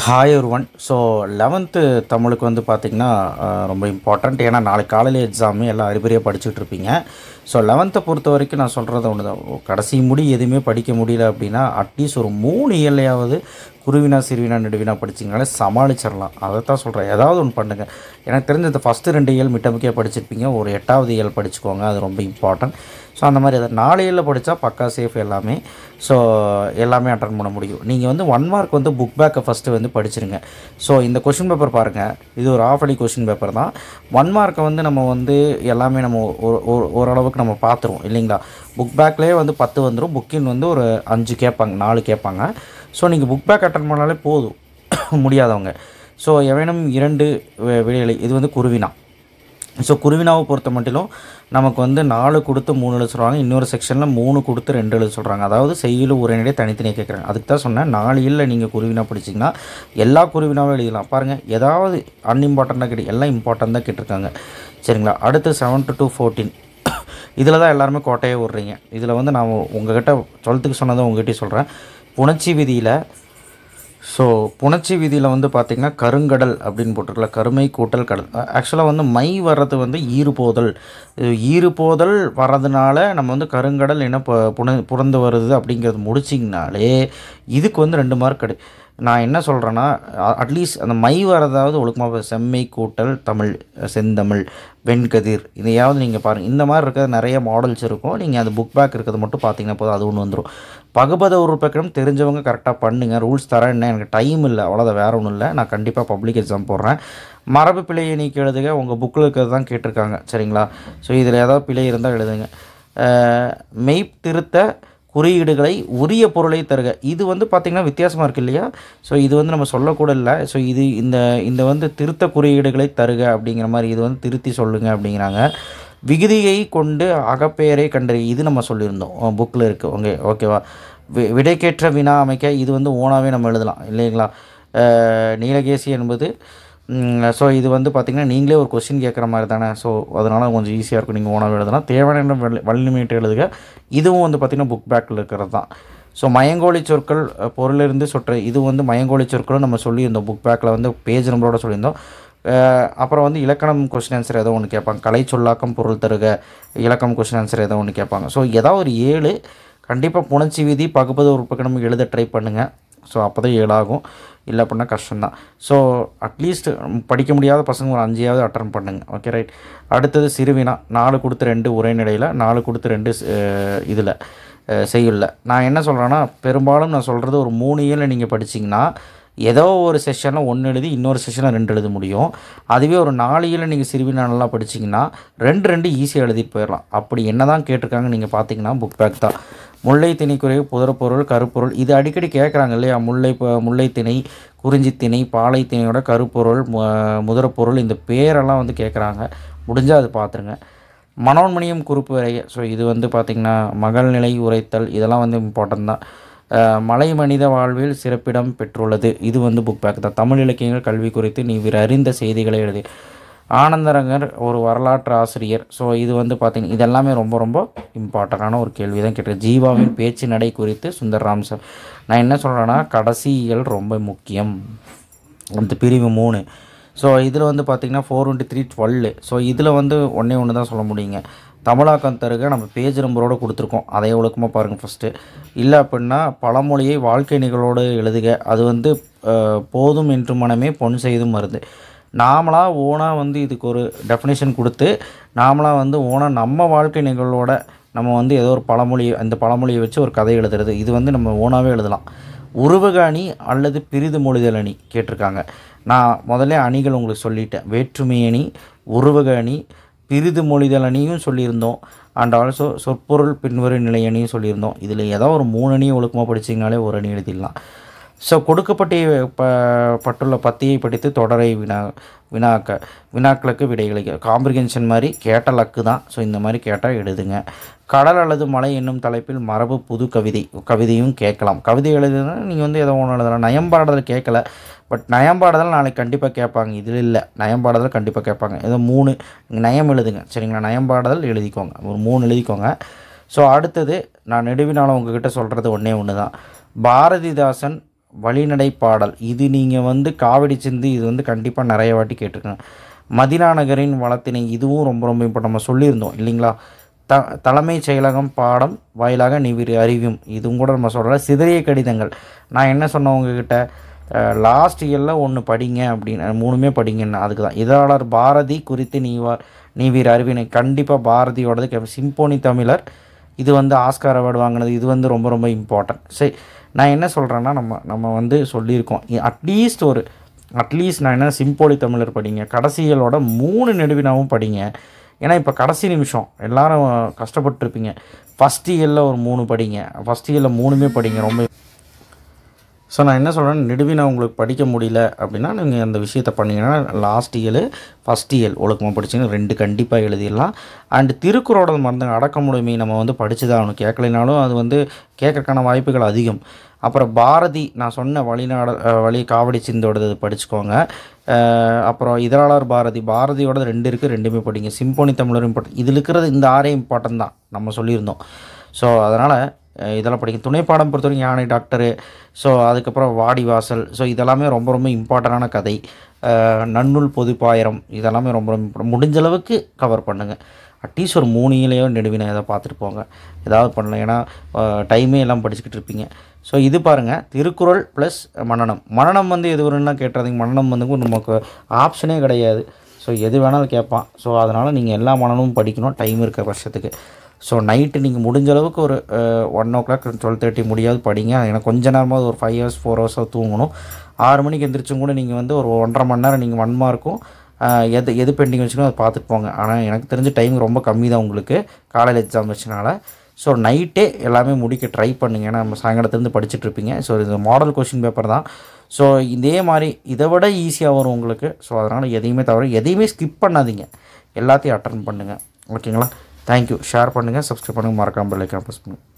hi one so eleventh தமிழுக்கு வந்து பார்த்திங்கன்னா ரொம்ப இம்பார்ட்டண்ட் ஏன்னா நாளைக்கு காலையில் எக்ஸாமு எல்லாம் அறிபறியாக படிச்சுட்டு இருப்பீங்க ஸோ லெவன்த்தை பொறுத்த வரைக்கும் நான் சொல்கிறது ஒன்று தான் கடைசி முடி எதுவுமே படிக்க முடியல அப்படின்னா அட்லீஸ்ட் ஒரு மூணு இயல்லையாவது குருவினா சிறுவினா நெடுவினா படிச்சிங்கனாலே சமாளிச்சிடலாம் அதை தான் சொல்கிறேன் ஏதாவது ஒன்று பண்ணுங்கள் எனக்கு தெரிஞ்ச இந்த ஃபஸ்ட்டு ரெண்டு இயல் மிட்டமுக்கே படிச்சிருப்பீங்க ஒரு எட்டாவது இயல் படிச்சுக்கோங்க அது ரொம்ப இம்பார்ட்டன்ட் ஸோ அந்த மாதிரி அதை நாளையில் படித்தா பக்கா சேஃப் எல்லாமே ஸோ எல்லாமே அட்டன் பண்ண முடியும் நீங்கள் வந்து ஒன் மார்க் வந்து புக் பேக்கை ஃபஸ்ட்டு வந்து படிச்சிருங்க ஸோ இந்த கொஷின் பேப்பர் பாருங்கள் இது ஒரு ஆஃப் அலி கொஷின் பேப்பர் தான் ஒன் மார்க்கை வந்து நம்ம வந்து எல்லாமே நம்ம ஓரளவுக்கு நம்ம பார்த்துருவோம் இல்லைங்களா புக் பேக்லேயே வந்து பத்து வந்துடும் புக்கின் வந்து ஒரு அஞ்சு கேட்பாங்க நாலு கேட்பாங்க ஸோ நீங்கள் புக் பேக் அட்டன் பண்ணாலே போதும் முடியாதவங்க ஸோ எவனும் இரண்டு விடையிலை இது வந்து குருவினா ஸோ குருவினாவை பொறுத்த மட்டிலும் நமக்கு வந்து நாலு கொடுத்து மூணு எழுத சொல்கிறாங்க இன்னொரு செக்ஷனில் மூணு கொடுத்து ரெண்டு எழுத சொல்கிறாங்க அதாவது செய்யலும் உரைநடையே தனித்தனியாக கேட்குறாங்க அதுக்கு தான் சொன்னேன் நாலு இல்லை நீங்கள் குருவினா படிச்சிங்கன்னா எல்லா குருவினாவும் எழுதலாம் பாருங்கள் ஏதாவது அன்இம்பார்ட்டண்ட்டாக கேட்டு எல்லாம் இம்பார்ட்டன்ட் தான் கேட்டிருக்காங்க சரிங்களா அடுத்து செவன் டு டூ ஃபோர்டீன் இதில் தான் எல்லாருமே கோட்டையே விடுறீங்க இதில் வந்து நான் உங்கள்கிட்ட டுவெல்த்துக்கு சொன்னதை உங்ககிட்டயே சொல்கிறேன் புணர்ச்சி விதியில் ஸோ புணர்ச்சி விதியில் வந்து பார்த்திங்கன்னா கருங்கடல் அப்படின்னு போட்டிருக்கல கருமை கூட்டல் கடல் ஆக்சுவலாக வந்து மை வர்றது வந்து ஈறுபோதல் ஈறுபோதல் வர்றதுனால நம்ம வந்து கருங்கடல் என்ன புன புறந்து வருது அப்படிங்கிறது முடிச்சிங்கனாலே இதுக்கு வந்து ரெண்டு மார்க் கிடை நான் என்ன சொல்கிறேன்னா அட்லீஸ்ட் அந்த மை வரதாவது ஒழுக்கமாக செம்மை கூட்டல் தமிழ் செந்தமிழ் வெண்கதிர் இதையாவது நீங்கள் பாருங்கள் இந்த மாதிரி இருக்கிற நிறைய மாடல்ஸ் இருக்கும் நீங்கள் அந்த புக் பேக் இருக்கிறது மட்டும் பார்த்தீங்கன்னா போதும் அது ஒன்று வந்துடும் பகுபத ஒரு பக்கம் தெரிஞ்சவங்க கரெக்டாக பண்ணுங்கள் ரூல்ஸ் தரேன் என்ன எனக்கு டைம் இல்லை அவ்வளோதான் வேறு ஒன்றும் இல்லை நான் கண்டிப்பாக பப்ளிக் எக்ஸாம் போடுறேன் மரபு பிழையை நீக்கி எழுதுக உங்கள் புக்கில் இருக்கிறது தான் கேட்டிருக்காங்க சரிங்களா ஸோ இதில் ஏதாவது பிழை இருந்தால் எழுதுங்க மெய் திருத்த குறியீடுகளை உரிய பொருளை தருக இது வந்து பார்த்திங்கன்னா வித்தியாசமாக இருக்குது இல்லையா ஸோ இது வந்து நம்ம சொல்லக்கூட இல்லை ஸோ இது இந்த இந்த வந்து திருத்த குறியீடுகளை தருக அப்படிங்கிற மாதிரி இது வந்து திருத்தி சொல்லுங்கள் அப்படிங்கிறாங்க விகுதியை கொண்டு அகப்பெயரை கண்டறி இது நம்ம சொல்லியிருந்தோம் புக்கில் இருக்குது ஓகே ஓகேவா வி விடைக்கேற்ற வினா அமைக்க இது வந்து ஓனாகவே நம்ம எழுதலாம் இல்லைங்களா நீலகேசி என்பது ஸோ இது வந்து பார்த்திங்கன்னா நீங்களே ஒரு கொஸ்டின் கேட்குற மாதிரி தானே ஸோ அதனால் கொஞ்சம் ஈஸியாக இருக்கும் நீங்கள் ஓனாக எழுதலாம் தேவையான வலிமையிட்டு எழுதுக இதுவும் வந்து பார்த்திங்கன்னா புக் பேக்கில் இருக்கிறது தான் ஸோ மயங்கோழி சொற்கள் பொருளிலிருந்து சொற்ற இது வந்து மயங்கோழி சொற்களும் நம்ம சொல்லியிருந்தோம் புக் பேக்கில் வந்து பேஜ் நம்பரோட சொல்லியிருந்தோம் அப்புறம் வந்து இலக்கணம் கொஸ்டின் ஆன்சர் ஏதோ ஒன்று கேட்பாங்க கலை சொல்லாக்கம் பொருள் தருக இலக்கம் கொஸ்டின் ஆன்சர் ஏதோ ஒன்று கேட்பாங்க ஸோ ஏதாவது ஒரு ஏழு கண்டிப்பாக புணர்ச்சி விதி பகுப்பது உறுப்புக்கணும் எழுத ட்ரை பண்ணுங்கள் ஸோ அப்போ தான் ஏழாகும் இல்லை அப்படின்னா கஷ்டம்தான் ஸோ அட்லீஸ்ட் படிக்க முடியாத பசங்க ஒரு அஞ்சாவது அட்டன் பண்ணுங்கள் ஓகே ரைட் அடுத்தது சிறுவினா நாலு கொடுத்து ரெண்டு ஒரே நிலையில் நாலு கொடுத்து ரெண்டு இதில் செய்யுள்ள நான் என்ன சொல்கிறேன்னா பெரும்பாலும் நான் சொல்கிறது ஒரு மூணு ஏழில் நீங்கள் படிச்சிங்கன்னா ஏதோ ஒரு செஷனில் ஒன்று எழுதி இன்னொரு செஷனில் ரெண்டு எழுத முடியும் அதுவே ஒரு நாளையில் நீங்கள் சிறுவினாலெலாம் படிச்சிங்கன்னா ரெண்டு ரெண்டு ஈஸியாக எழுதிட்டு போயிடலாம் அப்படி என்ன தான் கேட்டிருக்காங்க நீங்கள் பார்த்தீங்கன்னா புக் பேக் தான் முல்லை திணை குறைவு புதரப்பொருள் கருப்பொருள் இது அடிக்கடி கேட்குறாங்க இல்லையா முல்லை முல்லை திணை குறிஞ்சி திணை பாலை திணையோட கருப்பொருள் முதரப்பொருள் இந்த பேரெல்லாம் வந்து கேட்குறாங்க முடிஞ்சால் அது பார்த்துருங்க மனோன்மணியம் குறிப்பு வரைய ஸோ இது வந்து பார்த்திங்கன்னா மகள்நிலை உரைத்தல் இதெல்லாம் வந்து இம்பார்ட்டன்ட் தான் மலை மனித வாழ்வில் சிறப்பிடம் பெற்றுள்ளது இது வந்து புக் பேக் தான் தமிழ் இலக்கியங்கள் கல்வி குறித்து நீ அறிந்த செய்திகளை எழுதி ஆனந்தரங்கர் ஒரு வரலாற்று ஆசிரியர் ஸோ இது வந்து பார்த்திங்கன்னா இதெல்லாமே ரொம்ப ரொம்ப இம்பார்ட்டண்டான ஒரு கேள்வி தான் கேட்டது ஜீவாவின் பேச்சு நடை குறித்து சுந்தர் ராம் சார் நான் என்ன சொல்கிறேன்னா கடைசியல் ரொம்ப முக்கியம் அந்த பிரிவு மூணு ஸோ இதில் வந்து பார்த்திங்கன்னா four one two three twelve so இதில் வந்து ஒன்றே ஒன்று தான் சொல்ல முடியுங்க தமிழாக்கம் தருக நம்ம பேஜ் நம்பரோடு கொடுத்துருக்கோம் அதை ஒழுக்கமாக பாருங்கள் ஃபஸ்ட்டு இல்லை அப்படின்னா பழமொழியை வாழ்க்கை நிகழோடு எழுதுக அது வந்து போதும் என்று மனமே பொன் செய்தும் வருது நாமளாக ஓனாக வந்து இதுக்கு ஒரு டெஃபினேஷன் கொடுத்து நாமளாக வந்து ஓனாக நம்ம வாழ்க்கை நிகழ்வோட நம்ம வந்து ஏதோ ஒரு பழமொழி அந்த பழமொழியை வச்சு ஒரு கதை எழுதுறது இது வந்து நம்ம ஓனாகவே எழுதலாம் உருவக அணி அல்லது பிரிது மொழிதல் அணி கேட்டிருக்காங்க நான் முதல்ல அணிகள் உங்களுக்கு சொல்லிட்டேன் வேற்றுமை அணி உருவக அணி பிரிது மொழிதல் அணியும் சொல்லியிருந்தோம் அண்ட் ஆல்சோ சொற்பொருள் பின்வரும் நிலை அணியும் சொல்லியிருந்தோம் இதில் ஏதோ ஒரு மூணு அணியை ஒழுக்கமாக படிச்சிங்கனாலே ஒரு அணி எழுதிடலாம் ஸோ கொடுக்கப்பட்ட ப பட்டுள்ள பத்தியை படித்து தொடரை வினா வினாக்க வினாக்களுக்கு விடைகளிக்க காம்ப்ரிகென்ஷன் மாதிரி கேட்ட லக்கு தான் ஸோ இந்த மாதிரி கேட்டால் எழுதுங்க கடல் அல்லது மலை என்னும் தலைப்பில் மரபு புது கவிதை கவிதையும் கேட்கலாம் கவிதை எழுதுனா நீங்கள் வந்து எதோ ஒன்று எழுதலாம் நயம்பாடுதல் கேட்கல பட் நயம்பாடுதல் நாளைக்கு கண்டிப்பாக கேட்பாங்க இதில் இல்லை நயம்பாடுதல் கண்டிப்பாக கேட்பாங்க ஏதோ மூணு நயம் எழுதுங்க சரிங்களா நயம்பாடுதல் எழுதிக்கோங்க ஒரு மூணு எழுதிக்கோங்க ஸோ அடுத்தது நான் நெடுவினாலும் உங்ககிட்ட சொல்கிறது ஒன்றே ஒன்று தான் பாரதிதாசன் வழிநடை பாடல் இது நீங்கள் வந்து காவடி சிந்து இது வந்து கண்டிப்பாக நிறைய வாட்டி கேட்டிருக்கேன் மதினா நகரின் வளத்தினை இதுவும் ரொம்ப ரொம்ப இப்போ நம்ம சொல்லியிருந்தோம் இல்லைங்களா த தலைமைச் செயலகம் பாடம் வாயிலாக நிவிரி அறிவியும் இதுவும் கூட நம்ம சொல்கிற சிதறிய கடிதங்கள் நான் என்ன சொன்னேன் உங்ககிட்ட லாஸ்ட் இயரில் ஒன்று படிங்க அப்படின்னு மூணுமே படிங்கன்னு அதுக்கு தான் இதழாளர் பாரதி குறித்து நீவார் நீவீர் அறிவினை கண்டிப்பாக பாரதியோடது சிம்போனி தமிழர் இது வந்து ஆஸ்கார் அவார்டு வாங்கினது இது வந்து ரொம்ப ரொம்ப இம்பார்ட்டன்ட் சரி நான் என்ன சொல்கிறேன்னா நம்ம நம்ம வந்து சொல்லியிருக்கோம் அட்லீஸ்ட் ஒரு அட்லீஸ்ட் நான் என்ன சிம்போலி தமிழர் படிங்க கடைசிகளோட மூணு நெடுவினாவும் படிங்க ஏன்னா இப்போ கடைசி நிமிஷம் எல்லோரும் கஷ்டப்பட்டுருப்பீங்க ஃபஸ்ட் இயரில் ஒரு மூணு படிங்க ஃபஸ்ட் இயரில் மூணுமே படிங்க ரொம்ப ஸோ நான் என்ன சொல்கிறேன் நிடுவினை உங்களுக்கு படிக்க முடியல அப்படின்னா நீங்கள் அந்த விஷயத்தை பண்ணிங்கன்னா லாஸ்ட் இயர் ஃபஸ்ட் இயல் ஒழுக்கமாக படிச்சிங்கன்னா ரெண்டு கண்டிப்பாக எழுதிடலாம் அண்டு திருக்குறோட மருந்து அடக்கமுடைமை நம்ம வந்து படித்து தான் கேட்கலைனாலும் அது வந்து கேட்கறக்கான வாய்ப்புகள் அதிகம் அப்புறம் பாரதி நான் சொன்ன வழிநாட வழி காவடி சிந்தோடது படிச்சுக்கோங்க அப்புறம் இதழாளர் பாரதி பாரதியோட ரெண்டு இருக்குது ரெண்டுமே படிங்க சிம்போனி தமிழர் இம்பார்ட்டன் இதில் இருக்கிறது இந்த ஆறே இம்பார்ட்டன் தான் நம்ம சொல்லியிருந்தோம் ஸோ அதனால் இதெல்லாம் படிக்கும் துணை பாடம் பொறுத்தவரைக்கும் யானை டாக்டரு ஸோ அதுக்கப்புறம் வாடி வாசல் ஸோ இதெல்லாமே ரொம்ப ரொம்ப இம்பார்ட்டண்டான கதை நன்னூல் பொதுப்பாயிரம் இதெல்லாமே ரொம்ப ரொம்ப முடிஞ்ச அளவுக்கு கவர் பண்ணுங்கள் அட்லீஸ்ட் ஒரு மூணுலேயோ நெடுவினை எதாவது பார்த்துட்டு போங்க ஏதாவது பண்ணல ஏன்னா டைமே எல்லாம் படிச்சுக்கிட்டு இருப்பீங்க ஸோ இது பாருங்கள் திருக்குறள் ப்ளஸ் மனநம் மனநம் வந்து எது வரும்னா கேட்டுறதுங்க மனநம் வந்து நமக்கு ஆப்ஷனே கிடையாது ஸோ எது வேணாலும் கேட்பான் ஸோ அதனால் நீங்கள் எல்லா மனநமும் படிக்கணும் டைம் இருக்கிற வருஷத்துக்கு ஸோ நைட்டு நீங்கள் முடிஞ்ச அளவுக்கு ஒரு one o'clock twelve thirty முடியாது படிங்க ஏன்னா கொஞ்ச நேரமாவது ஒரு ஃபைவ் ஹவர்ஸ் ஃபோர் ஹவர்ஸாக தூங்கணும் ஆறு மணிக்கு எந்திரிச்சும் கூட நீங்கள் வந்து ஒரு ஒன்றரை மணி நேரம் நீங்கள் ஒன் மார்க்கும் எது எது பெண்டிங் வச்சுக்கணும் அதை பார்த்துட்டு போங்க ஆனால் எனக்கு தெரிஞ்ச டைம் ரொம்ப கம்மி தான் உங்களுக்கு காலையில் எக்ஸாம் வச்சுனால ஸோ நைட்டே எல்லாமே முடிக்க ட்ரை பண்ணுங்க ஏன்னா நம்ம சாயங்காலத்துலேருந்து படிச்சுட்ருப்பீங்க ஸோ இது மாடல் கொஷின் பேப்பர் தான் ஸோ இதே மாதிரி இதை விட ஈஸியாக வரும் உங்களுக்கு ஸோ அதனால் எதையுமே தவிர எதையுமே ஸ்கிப் பண்ணாதீங்க எல்லாத்தையும் அட்டன் பண்ணுங்கள் ஓகேங்களா தேங்க்யூ ஷேர் பண்ணுங்கள் சப்ஸ்கிரைப் பண்ணுங்கள் மறக்காமல் லைக்காக ப்ரெஸ் பண்ணுங்கள்